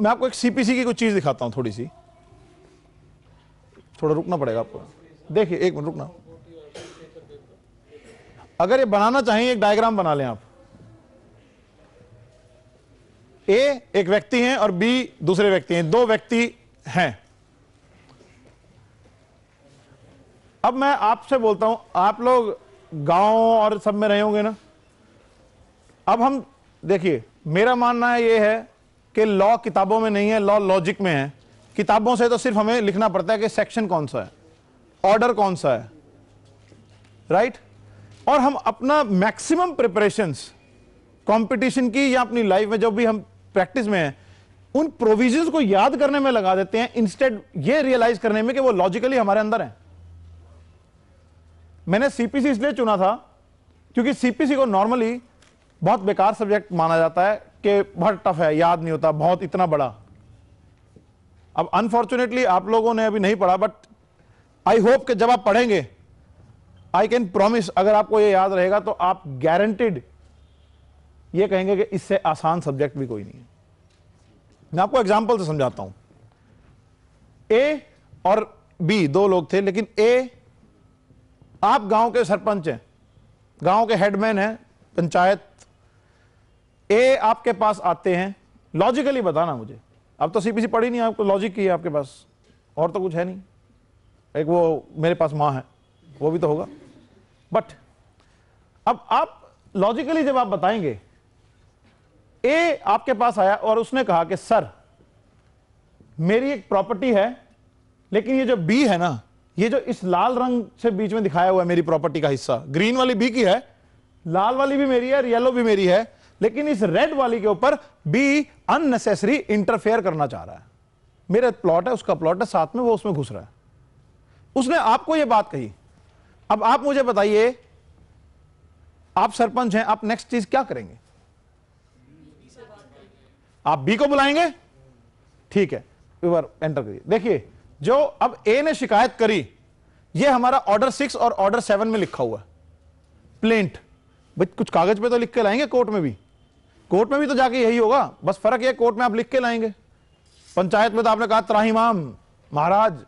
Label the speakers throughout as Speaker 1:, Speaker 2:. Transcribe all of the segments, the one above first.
Speaker 1: मैं आपको एक सीपीसी की कुछ चीज़ दिखाता हूं थोड़ी सी थोड़ा रुकना पड़ेगा आपको देखिए एक मिनट रुकना अगर ये बनाना चाहिए एक डायग्राम बना लें आप ए एक व्यक्ति हैं और बी दूसरे व्यक्ति हैं दो व्यक्ति हैं अब मैं आपसे बोलता हूं आप लोग गांव और सब में रहे होंगे ना अब हम देखिए मेरा मानना है ये है कि लॉ किताबों में नहीं है लॉ लॉजिक में है किताबों से तो सिर्फ हमें लिखना पड़ता है कि सेक्शन कौन सा है ऑर्डर कौन सा है राइट right? और हम अपना मैक्सिमम प्रिपरेशन कॉम्पिटिशन की या अपनी लाइफ में जब भी हम प्रैक्टिस में हैं उन प्रोविजन को याद करने में लगा देते हैं इंस्टेड ये रियलाइज करने में कि वो लॉजिकली हमारे अंदर है मैंने सीपीसी इसलिए चुना था क्योंकि सीपीसी को नॉर्मली बहुत बेकार सब्जेक्ट माना जाता है कि बहुत टफ है याद नहीं होता बहुत इतना बड़ा अब अनफॉर्चुनेटली आप लोगों ने अभी नहीं पढ़ा बट आई होप कि जब आप पढ़ेंगे आई कैन प्रॉमिस अगर आपको ये याद रहेगा तो आप गारंटेड ये कहेंगे कि इससे आसान सब्जेक्ट भी कोई नहीं है मैं आपको एग्जाम्पल से समझाता हूं ए और बी दो लोग थे लेकिन ए आप गांव के सरपंच हैं गांव के हेडमैन हैं पंचायत ए आपके पास आते हैं लॉजिकली बताना मुझे अब तो सीपीसी पढ़ी नहीं आपको लॉजिक की है आपके पास और तो कुछ है नहीं एक वो मेरे पास माँ है वो भी तो होगा बट अब आप लॉजिकली जब आप बताएंगे ए आपके पास आया और उसने कहा कि सर मेरी एक प्रॉपर्टी है लेकिन ये जो बी है ना ये जो इस लाल रंग से बीच में दिखाया हुआ है मेरी प्रॉपर्टी का हिस्सा ग्रीन वाली बी की है लाल वाली भी मेरी है और येलो भी मेरी है लेकिन इस रेड वाली के ऊपर बी अननेसेसरी इंटरफेयर करना चाह रहा है मेरा प्लॉट है उसका प्लॉट है साथ में वो उसमें घुस रहा है उसने आपको ये बात कही अब आप मुझे बताइए आप सरपंच हैं आप नेक्स्ट चीज क्या करेंगे आप बी को बुलाएंगे ठीक है एंटर करिए देखिए जो अब ए ने शिकायत करी ये हमारा ऑर्डर सिक्स और ऑर्डर सेवन में लिखा हुआ है प्लेंट कुछ कागज पे तो लिख के लाएंगे कोर्ट में भी कोर्ट में भी तो जाके यही होगा बस फर्क ये कोर्ट में आप लिख के लाएंगे पंचायत में तो आपने कहा माम महाराज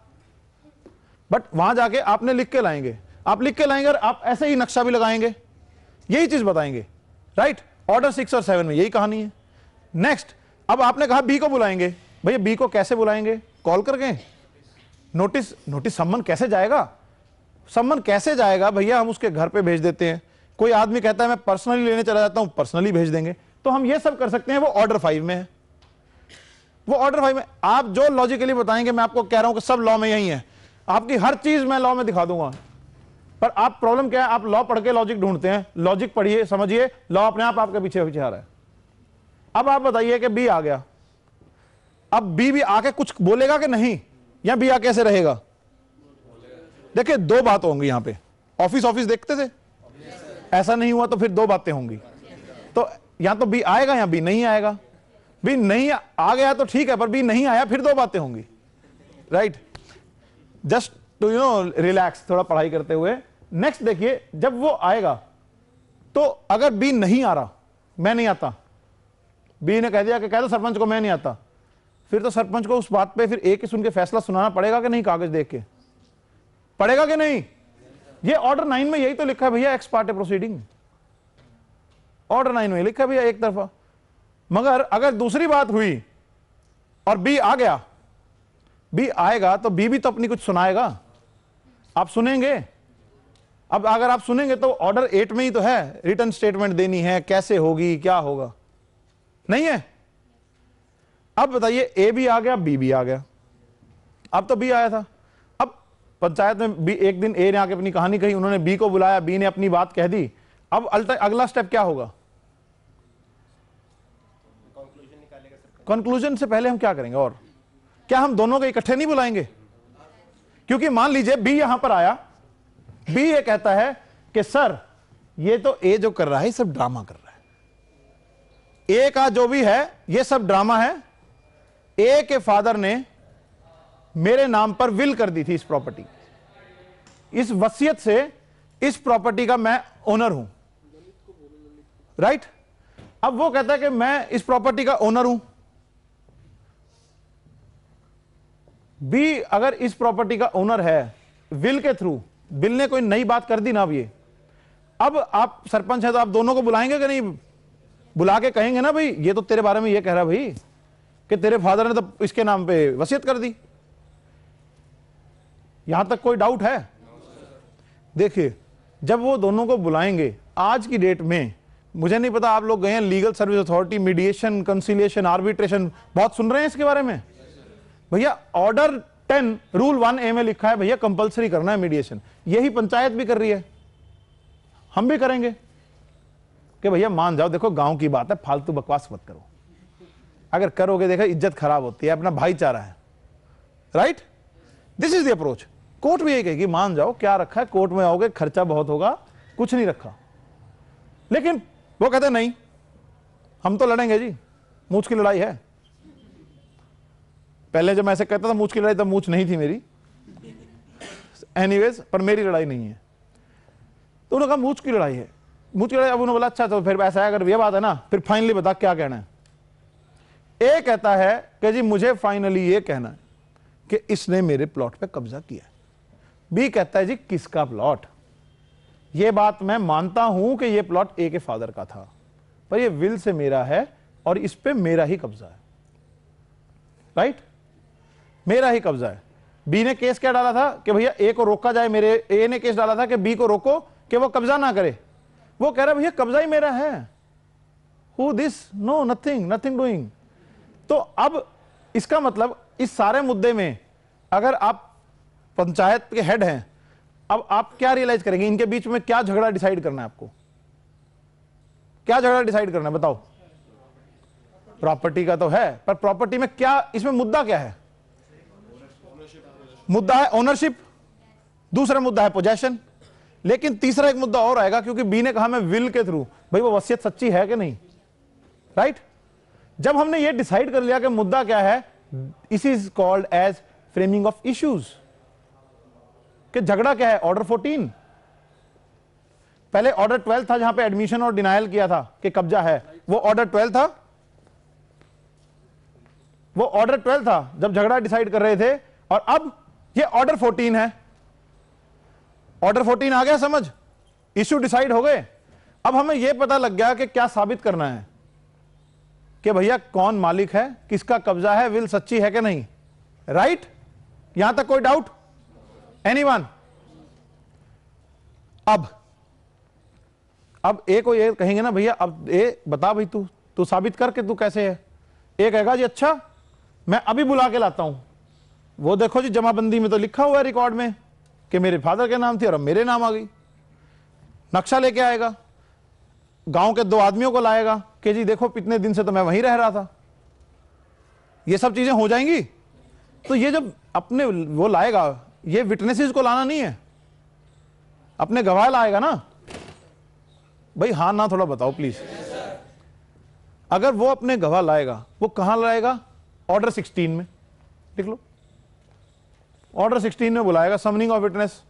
Speaker 1: बट वहां जाके आपने लिख के लाएंगे आप लिख के लाएंगे और आप ऐसे ही नक्शा भी लगाएंगे यही चीज बताएंगे राइट ऑर्डर सिक्स और सेवन में यही कहानी है नेक्स्ट अब आपने कहा बी को बुलाएंगे भैया बी को कैसे बुलाएंगे कॉल करके नोटिस नोटिस सम्मन कैसे जाएगा सम्मन कैसे जाएगा भैया हम उसके घर पे भेज देते हैं कोई आदमी कहता है मैं पर्सनली लेने चला जाता हूं पर्सनली भेज देंगे तो हम ये सब कर सकते हैं वो ऑर्डर फाइव में है वो ऑर्डर फाइव में आप जो लॉजिकली बताएंगे मैं आपको कह रहा हूं कि सब लॉ में यही है आपकी हर चीज मैं लॉ में दिखा दूंगा पर आप प्रॉब्लम क्या है आप लॉ पढ़ के लॉजिक ढूंढते हैं लॉजिक पढ़िए समझिए लॉ अपने आप आपके पीछे पीछे आ रहा है अब आप बताइए कि बी आ गया अब बी भी आके कुछ बोलेगा कि नहीं या बी आके ऐसे रहेगा देखिए दो बात होंगी यहां पे ऑफिस ऑफिस देखते थे ऐसा नहीं हुआ तो फिर दो बातें होंगी तो या तो बी आएगा या बी नहीं आएगा बी नहीं आ, गया तो ठीक है पर बी नहीं आया फिर दो बातें होंगी right just to you know relax थोड़ा पढ़ाई करते हुए नेक्स्ट देखिए जब वो आएगा तो अगर बी नहीं आ रहा मैं नहीं आता बी ने कह दिया कि कह दो सरपंच को मैं नहीं आता फिर तो सरपंच को उस बात पे फिर एक ही सुन के फैसला सुनाना पड़ेगा कि नहीं कागज देख के पड़ेगा कि नहीं ये ऑर्डर नाइन में यही तो लिखा है भैया ex parte proceeding order nine में लिखा भी है एक तरफा मगर अगर दूसरी बात हुई और बी आ गया बी आएगा तो बी भी तो अपनी कुछ सुनाएगा आप सुनेंगे अब अगर आप सुनेंगे तो ऑर्डर एट में ही तो है रिटर्न स्टेटमेंट देनी है कैसे होगी क्या होगा नहीं है अब बताइए ए भी आ गया बी भी आ गया अब तो बी आया था अब पंचायत में बी एक दिन ए ने आके अपनी कहानी कही उन्होंने बी को बुलाया बी ने अपनी बात कह दी अब अगला स्टेप क्या होगा कंक्लूजन से पहले हम क्या करेंगे और क्या हम दोनों को इकट्ठे नहीं बुलाएंगे क्योंकि मान लीजिए बी यहां पर आया बी ये कहता है कि सर ये तो ए जो कर रहा है सब ड्रामा कर रहा है ए का जो भी है ये सब ड्रामा है ए के फादर ने मेरे नाम पर विल कर दी थी इस प्रॉपर्टी इस वसीयत से इस प्रॉपर्टी का मैं ओनर हूं राइट right? अब वो कहता है कि मैं इस प्रॉपर्टी का ओनर हूं बी अगर इस प्रॉपर्टी का ओनर है विल के थ्रू बिल ने कोई नई बात कर दी ना अब ये अब आप सरपंच है तो आप दोनों को बुलाएंगे कि नहीं बुला के कहेंगे ना भाई ये तो तेरे बारे में ये कह रहा भाई कि तेरे फादर ने तो इसके नाम पे वसीयत कर दी यहां तक कोई डाउट है देखिए जब वो दोनों को बुलाएंगे आज की डेट में मुझे नहीं पता आप लोग गए हैं legal service authority mediation conciliation arbitration बहुत सुन रहे हैं इसके बारे में भैया order ten rule one A में लिखा है भैया कंपलसरी करना है मीडिएशन यही पंचायत भी कर रही है हम भी करेंगे कि भैया मान जाओ देखो गांव की बात है फालतू बकवास मत करो अगर करोगे देखो इज्जत खराब होती है अपना भाईचारा है right this is the approach court भी यही कहेगी मान जाओ क्या रखा है कोर्ट में आओगे खर्चा बहुत होगा कुछ नहीं रखा लेकिन वो कहते नहीं हम तो लड़ेंगे जी मूछ की लड़ाई है पहले जब मैं ऐसे कहता था मूछ की लड़ाई तब मूछ नहीं थी मेरी एनी पर मेरी लड़ाई नहीं है तो उन्होंने कहा मूछ की लड़ाई है मूछ की लड़ाई अब उन्होंने बोला अच्छा तो फिर ऐसा है अगर यह बात है ना फिर फाइनली बता क्या कहना है ए कहता है कि जी मुझे फाइनली ये कहना है कि इसने मेरे प्लॉट पे कब्जा किया बी कहता है जी किसका प्लॉट ये बात मैं मानता हूं कि ये प्लॉट ए के फादर का था पर ये विल से मेरा है और इस पर मेरा ही कब्जा है राइट मेरा ही कब्जा है बी ने केस क्या डाला था कि भैया ए को रोका जाए मेरे ए ने केस डाला था कि बी को रोको कि वो कब्जा ना करे वो कह रहा भैया कब्जा ही मेरा है who this no nothing nothing doing तो अब इसका मतलब इस सारे मुद्दे में अगर आप पंचायत के हेड हैं अब आप क्या रियलाइज करेंगे इनके बीच में क्या झगड़ा डिसाइड करना है आपको क्या झगड़ा डिसाइड करना है बताओ प्रॉपर्टी का तो है पर प्रॉपर्टी में क्या इसमें मुद्दा क्या है मुद्दा है ओनरशिप दूसरा मुद्दा है पोजेशन लेकिन तीसरा एक मुद्दा और आएगा क्योंकि बी ने कहा मैं विल के थ्रू भाई वो वसीयत सच्ची है कि नहीं राइट जब हमने ये डिसाइड कर लिया कि मुद्दा क्या है इस is called as framing of issues कि झगड़ा क्या है ऑर्डर 14 पहले ऑर्डर 12 था जहां पे एडमिशन और डिनाइल किया था कि कब्जा है वो ऑर्डर 12 था वो ऑर्डर 12 था जब झगड़ा डिसाइड कर रहे थे और अब ये ऑर्डर 14 है ऑर्डर 14 आ गया समझ इश्यू डिसाइड हो गए अब हमें यह पता लग गया कि क्या साबित करना है कि भैया कौन मालिक है किसका कब्जा है विल सच्ची है कि नहीं राइट यहां तक कोई डाउट एनीवन अब अब ए को ये कहेंगे ना भैया अब ए बता भाई तू तू साबित करके तू कैसे है ए कहेगा जी अच्छा मैं अभी बुला के लाता हूं वो देखो जी जमाबंदी में तो लिखा हुआ है रिकॉर्ड में कि मेरे फादर के नाम थी और अब मेरे नाम आ गई नक्शा लेके आएगा गांव के दो आदमियों को लाएगा कि जी देखो कितने दिन से तो मैं वहीं रह रहा था ये सब चीजें हो जाएंगी तो ये जब अपने वो लाएगा ये विटनेसेस को लाना नहीं है अपने गवाह लाएगा ना भाई हाँ ना थोड़ा बताओ प्लीज अगर वो अपने गवाह लाएगा वो कहां लाएगा ऑर्डर 16 में लिख लो ऑर्डर 16 में बुलाएगा समनिंग ऑफ विटनेस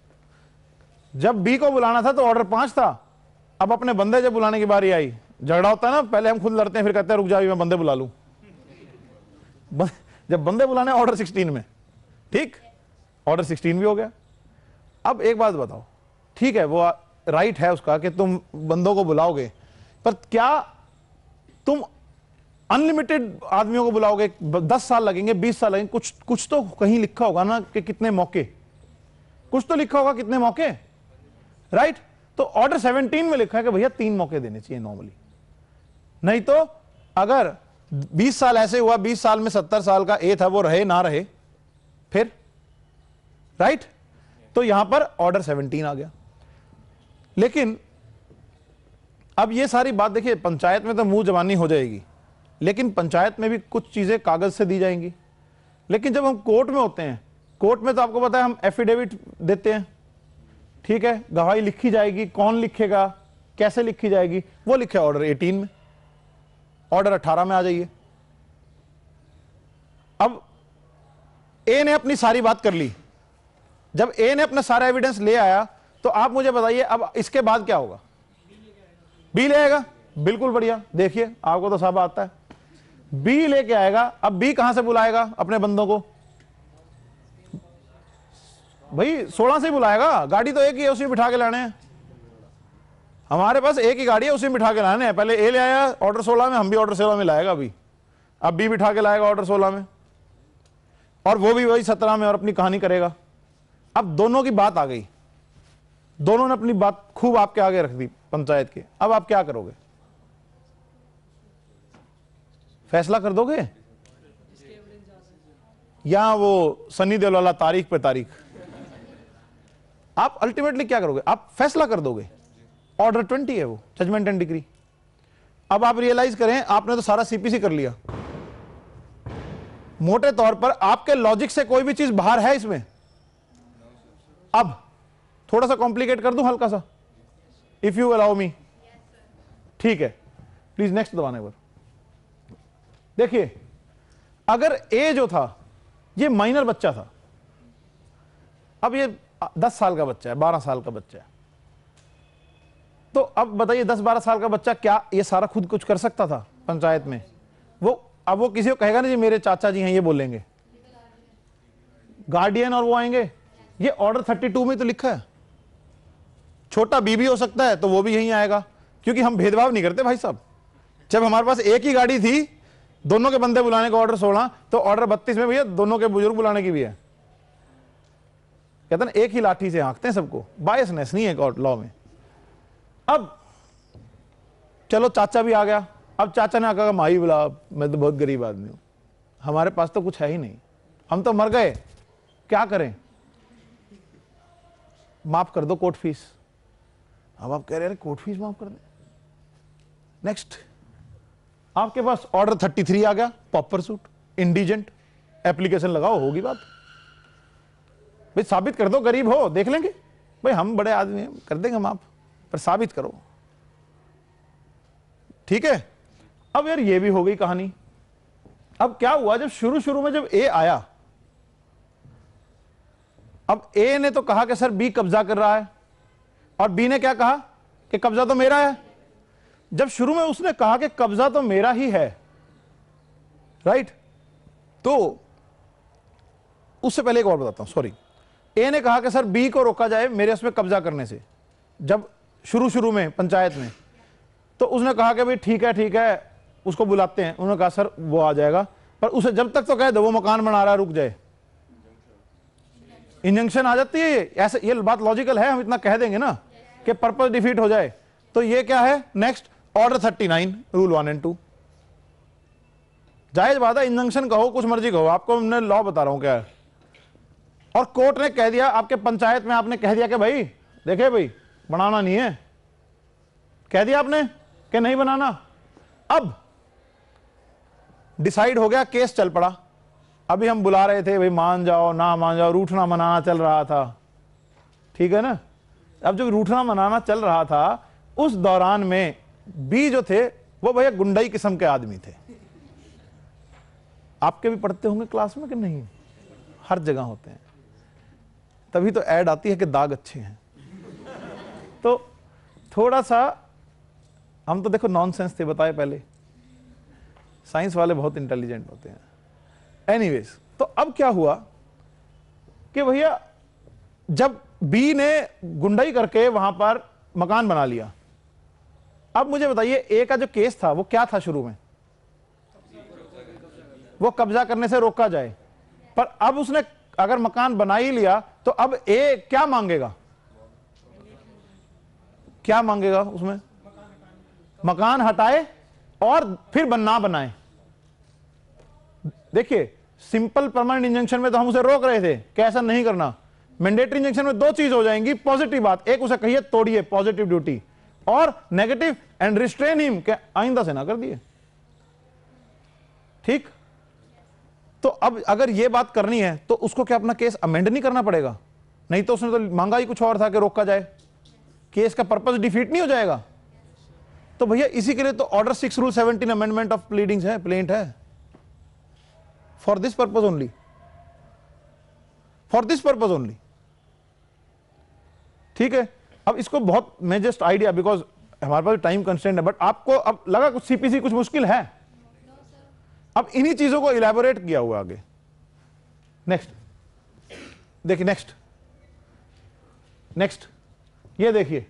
Speaker 1: जब बी को बुलाना था तो ऑर्डर पांच था अब अपने बंदे जब बुलाने की बारी आई झगड़ा होता है ना पहले हम खुद लड़ते हैं फिर कहते हैं रुक जाओ मैं बंदे बुला लू जब बंदे बुलाने ऑर्डर सिक्सटीन में ठीक ऑर्डर सिक्सटीन भी हो गया अब एक बात बताओ ठीक है वो राइट है उसका कि तुम बंदों को बुलाओगे पर क्या तुम अनलिमिटेड आदमियों को बुलाओगे दस साल लगेंगे बीस साल लगेंगे कुछ कुछ तो कहीं लिखा होगा ना कि कितने मौके कुछ तो लिखा होगा कितने मौके राइट तो ऑर्डर सेवनटीन में लिखा है कि भैया तीन मौके देने चाहिए नॉर्मली नहीं तो अगर 20 साल ऐसे हुआ 20 साल में 70 साल का ए था वो रहे ना रहे फिर राइट right? तो यहां पर ऑर्डर 17 आ गया लेकिन अब ये सारी बात देखिए पंचायत में तो मुंह जवानी हो जाएगी लेकिन पंचायत में भी कुछ चीजें कागज से दी जाएंगी लेकिन जब हम कोर्ट में होते हैं कोर्ट में तो आपको पता है हम एफिडेविट देते हैं ठीक है गवाही लिखी जाएगी कौन लिखेगा कैसे लिखी जाएगी वो लिखे ऑर्डर 18 में ऑर्डर 18 में आ जाइए अब ए ने अपनी सारी बात कर ली जब ए ने अपना सारा एविडेंस ले आया तो आप मुझे बताइए अब इसके बाद क्या होगा बी ले आएगा बिल्कुल बढ़िया देखिए आपको तो सब आता है बी लेके आएगा अब बी कहां से बुलाएगा अपने बंदों को भाई सोलह से ही बुलाएगा गाड़ी तो एक ही है उसी बिठा के लाने हैं हमारे पास एक ही गाड़ी है उसी बिठा के लाने हैं पहले ए ले आया ऑर्डर सोलह में हम भी ऑर्डर सोलह में लाएगा अभी अब बी बिठा के लाएगा ऑर्डर सोलह में और वो भी वही सत्रह में और अपनी कहानी करेगा अब दोनों की बात आ गई दोनों ने अपनी बात खूब आपके आगे रख दी पंचायत के अब आप क्या करोगे फैसला कर दोगे यहां वो सनी वाला तारीख पे तारीख आप अल्टीमेटली क्या करोगे आप फैसला कर दोगे ऑर्डर ट्वेंटी है वो जजमेंट एंड डिग्री अब आप रियलाइज करें आपने तो सारा सीपीसी कर लिया मोटे तौर पर आपके लॉजिक से कोई भी चीज बाहर है इसमें अब थोड़ा सा कॉम्प्लिकेट कर दूं हल्का सा इफ यू अलाउ मी ठीक है प्लीज नेक्स्ट दबाने पर देखिए अगर ए जो था ये माइनर बच्चा था अब ये दस साल का बच्चा है बारह साल का बच्चा है तो अब बताइए दस बारह साल का बच्चा क्या ये सारा खुद कुछ कर सकता था पंचायत में वो अब वो किसी को कहेगा ना जी मेरे चाचा जी हैं ये बोलेंगे गार्डियन और वो आएंगे ये ऑर्डर 32 में तो लिखा है छोटा बी भी हो सकता है तो वो भी यहीं आएगा क्योंकि हम भेदभाव नहीं करते भाई साहब जब हमारे पास एक ही गाड़ी थी दोनों के बंदे बुलाने का ऑर्डर सोलह तो ऑर्डर बत्तीस में भी है दोनों के बुजुर्ग बुलाने की भी है कहते ना एक ही लाठी से हाँकते हैं सबको बायसनेस नहीं है लॉ में अब चलो चाचा भी आ गया अब चाचा ने आका माई बुला मैं तो बहुत गरीब आदमी हूं हमारे पास तो कुछ है ही नहीं हम तो मर गए क्या करें माफ़ कर दो कोर्ट फीस अब आप कह रहे हैं कोर्ट फीस माफ़ कर दे नेक्स्ट आपके पास ऑर्डर थर्टी थ्री आ गया पॉपर सूट इंडिजेंट एप्लीकेशन लगाओ होगी बात भाई साबित कर दो गरीब हो देख लेंगे भाई हम बड़े आदमी हैं कर देंगे हम आप पर साबित करो ठीक है अब यार ये भी हो गई कहानी अब क्या हुआ जब शुरू शुरू में जब ए आया अब ए ने तो कहा कि सर बी कब्जा कर रहा है और बी ने क्या कहा कि कब्जा तो मेरा है जब शुरू में उसने कहा कि कब्जा तो मेरा ही है राइट तो उससे पहले एक और बताता हूं सॉरी ए ने कहा कि सर बी को रोका जाए मेरे उसमें कब्जा करने से जब शुरू शुरू में पंचायत में तो उसने कहा कि भाई ठीक है ठीक है उसको बुलाते हैं उन्होंने कहा सर वो आ जाएगा पर उसे जब तक तो कह दो वो मकान बना रहा है रुक जाए इंजंक्शन आ जाती है ऐसे ये बात लॉजिकल है हम इतना कह देंगे ना कि पर्पज डिफीट हो जाए तो ये क्या है next order 39 rule one and two जायज है इंजंक्शन कहो कुछ मर्जी कहो आपको हमने लॉ बता रहा हूं क्या है और कोर्ट ने कह दिया आपके पंचायत में आपने कह दिया कि भाई देखे भाई बनाना नहीं है कह दिया आपने कि नहीं बनाना अब डिसाइड हो गया केस चल पड़ा अभी हम बुला रहे थे भाई मान जाओ ना मान जाओ रूठना मनाना चल रहा था ठीक है ना अब जब रूठना मनाना चल रहा था उस दौरान में बी जो थे वो भैया गुंडई किस्म के आदमी थे आपके भी पढ़ते होंगे क्लास में कि नहीं हर जगह होते हैं तभी तो ऐड आती है कि दाग अच्छे हैं तो थोड़ा सा हम तो देखो नॉनसेंस थे बताए पहले साइंस वाले बहुत इंटेलिजेंट होते हैं एनीवेज तो अब क्या हुआ कि भैया जब बी ने गुंडाई करके वहां पर मकान बना लिया अब मुझे बताइए ए का जो केस था वो क्या था शुरू में वो कब्जा करने से रोका जाए पर अब उसने अगर मकान बना ही लिया तो अब ए क्या मांगेगा क्या मांगेगा उसमें मकान हटाए और फिर ना बनाए देखिए सिंपल परमानेंट इंजेक्शन में तो हम उसे रोक रहे थे कैसा नहीं करना मैंडेटरी इंजेक्शन में दो चीज हो जाएंगी पॉजिटिव बात एक उसे कहिए तोड़िए पॉजिटिव ड्यूटी और नेगेटिव एंड रिस्ट्रेन हिम के आइंदा से ना कर दिए ठीक तो अब अगर यह बात करनी है तो उसको क्या अपना केस अमेंड नहीं करना पड़ेगा नहीं तो उसने तो मांगा ही कुछ और था कि रोका जाए केस का पर्पज डिफीट नहीं हो जाएगा तो भैया इसी के लिए तो order six rule seventeen amendment of pleadings है प्लेंट है for this purpose only for this purpose only ठीक है अब इसको बहुत मैं जस्ट आइडिया बिकॉज हमारे पास टाइम कंस्टेंट है बट आपको अब लगा कुछ सीपीसी कुछ मुश्किल है अब इन्हीं चीजों को इलेबोरेट किया हुआ आगे नेक्स्ट देखिए नेक्स्ट नेक्स्ट ये देखिए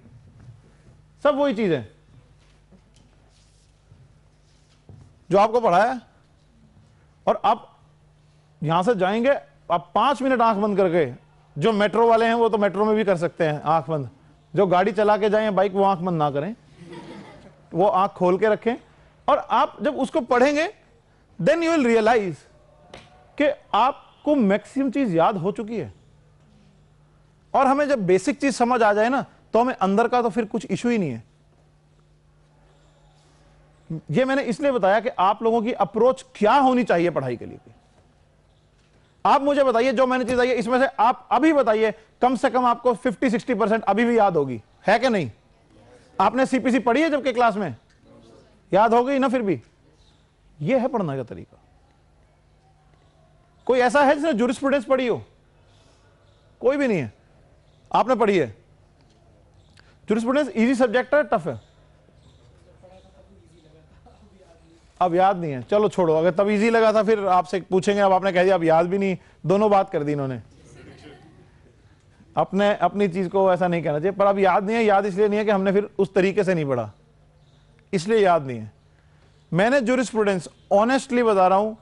Speaker 1: सब वही चीजें जो आपको पढ़ाया और आप यहां से जाएंगे आप पांच मिनट आंख बंद करके जो मेट्रो वाले हैं वो तो मेट्रो में भी कर सकते हैं आंख बंद जो गाड़ी चला के जाए बाइक वो आंख बंद ना करें वो आंख खोल के रखें और आप जब उसको पढ़ेंगे देन यू विल रियलाइज कि आपको मैक्सिमम चीज याद हो चुकी है और हमें जब बेसिक चीज समझ आ जाए ना तो हमें अंदर का तो फिर कुछ इशू ही नहीं है ये मैंने इसलिए बताया कि आप लोगों की अप्रोच क्या होनी चाहिए पढ़ाई के लिए आप मुझे बताइए जो मैंने चीज आई है इसमें से आप अभी बताइए कम से कम आपको 50 60 परसेंट अभी भी याद होगी है कि नहीं आपने सीपीसी पढ़ी है जबकि क्लास में याद होगी ना फिर भी यह है पढ़ने का तरीका कोई ऐसा है जिसने जूरिस्प्रूडेंस पढ़ी हो कोई भी नहीं है आपने पढ़ी है जूरिस्प्रूडेंस इजी सब्जेक्ट है टफ है अब याद नहीं है चलो छोड़ो अगर तब इजी लगा था फिर आपसे पूछेंगे अब आपने कह दिया अब याद भी नहीं दोनों बात कर दी इन्होंने अपने अपनी चीज को ऐसा नहीं कहना चाहिए पर अब याद नहीं है याद इसलिए नहीं है कि हमने फिर उस तरीके से नहीं पढ़ा इसलिए याद नहीं है मैंने स्टूडेंट्स ऑनेस्टली बता रहा हूँ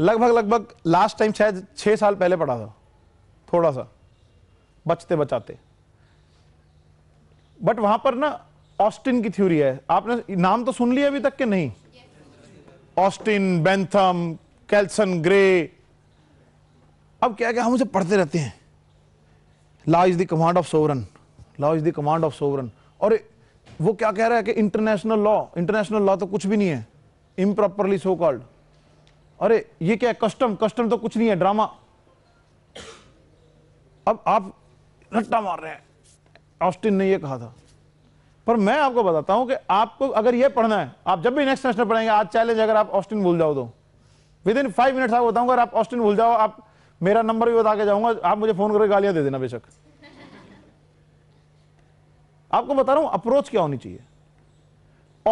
Speaker 1: लगभग लगभग लास्ट टाइम शायद छः साल पहले पढ़ा था थोड़ा सा बचते बचाते बट वहां पर ना ऑस्टिन की थ्योरी है आपने नाम तो सुन लिया अभी तक के नहीं ऑस्टिन बेंथम कैल्सन ग्रे अब क्या क्या हम उसे पढ़ते रहते हैं law is the command of sovereign law is the command of sovereign और वो क्या कह रहा है कि इंटरनेशनल लॉ इंटरनेशनल लॉ तो कुछ भी नहीं है इम्प्रॉपरली सो कॉल्ड अरे ये क्या है कस्टम कस्टम तो कुछ नहीं है ड्रामा अब आप रट्टा मार रहे हैं ऑस्टिन ने ये कहा था पर मैं आपको बताता हूं कि आपको अगर यह पढ़ना है आप जब भी नेक्स्ट सेमेस्टर पढ़ेंगे आज चैलेंज अगर आप ऑस्टिन भूल जाओ तो विद इन फाइव मिनट्स आपको बताऊंगा अगर आप ऑस्टिन भूल जाओ आप मेरा नंबर भी बता के जाऊंगा आप मुझे फोन करके गालियां दे देना बेशक आपको बता रहा हूं अप्रोच क्या होनी चाहिए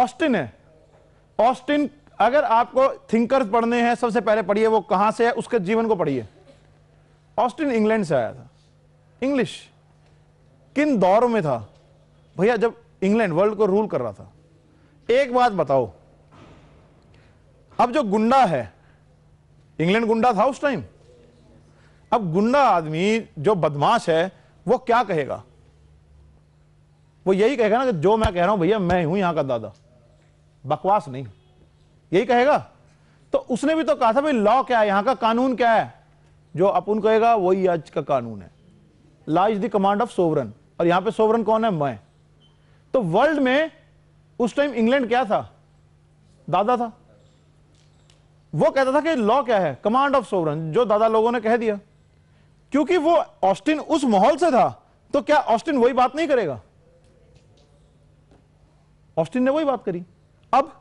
Speaker 1: ऑस्टिन है ऑस्टिन अगर आपको थिंकर्स पढ़ने हैं सबसे पहले पढ़िए वो कहां से है उसके जीवन को पढ़िए ऑस्टिन इंग्लैंड से आया था इंग्लिश किन दौर में था भैया जब इंग्लैंड वर्ल्ड को रूल कर रहा था एक बात बताओ अब जो गुंडा है इंग्लैंड गुंडा था उस टाइम अब गुंडा आदमी जो बदमाश है वो क्या कहेगा वो यही कहेगा ना कि जो मैं कह रहा हूं भैया मैं हूं यहां का दादा बकवास नहीं यही कहेगा तो उसने भी तो कहा था भाई लॉ क्या है यहां का कानून क्या है जो अपन कहेगा वही आज का कानून है law is the command of sovereign और यहां पे सोवरन कौन है मैं तो वर्ल्ड में उस टाइम इंग्लैंड क्या था दादा था वो कहता था कि लॉ क्या है कमांड ऑफ सोवरन जो दादा लोगों ने कह दिया क्योंकि वो ऑस्टिन उस माहौल से था तो क्या ऑस्टिन वही बात नहीं करेगा ऑस्टिन ने वही बात करी अब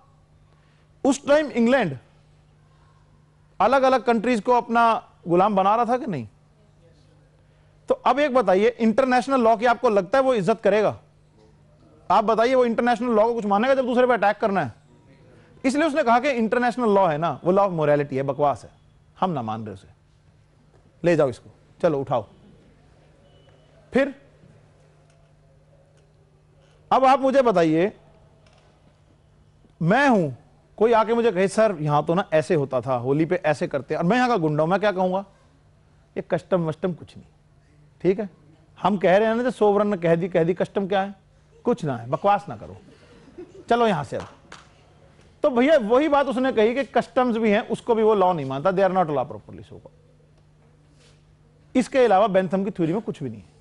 Speaker 1: उस टाइम इंग्लैंड अलग अलग कंट्रीज को अपना गुलाम बना रहा था कि नहीं तो अब एक बताइए इंटरनेशनल लॉ की आपको लगता है वो इज्जत करेगा आप बताइए वो इंटरनेशनल लॉ को कुछ मानेगा जब दूसरे पर अटैक करना है इसलिए उसने कहा कि इंटरनेशनल लॉ है ना वो लॉ ऑफ मोरालिटी है बकवास है हम ना मान रहे उसे ले जाओ इसको चलो उठाओ फिर अब आप मुझे बताइए मैं हूं कोई आके मुझे कहे सर यहां तो ना ऐसे होता था होली पे ऐसे करते और मैं यहां का गुंडा हूं मैं क्या कहूंगा ये कस्टम वस्टम कुछ नहीं ठीक है हम कह रहे हैं ना सोवरन ने कह दी कह दी कस्टम क्या है कुछ ना है बकवास ना करो चलो यहां से अब तो भैया वही बात उसने कही कि कस्टम्स भी हैं उसको भी वो लॉ नहीं मानता they are not law properly so इसके अलावा बेंथम की थ्योरी में कुछ भी नहीं है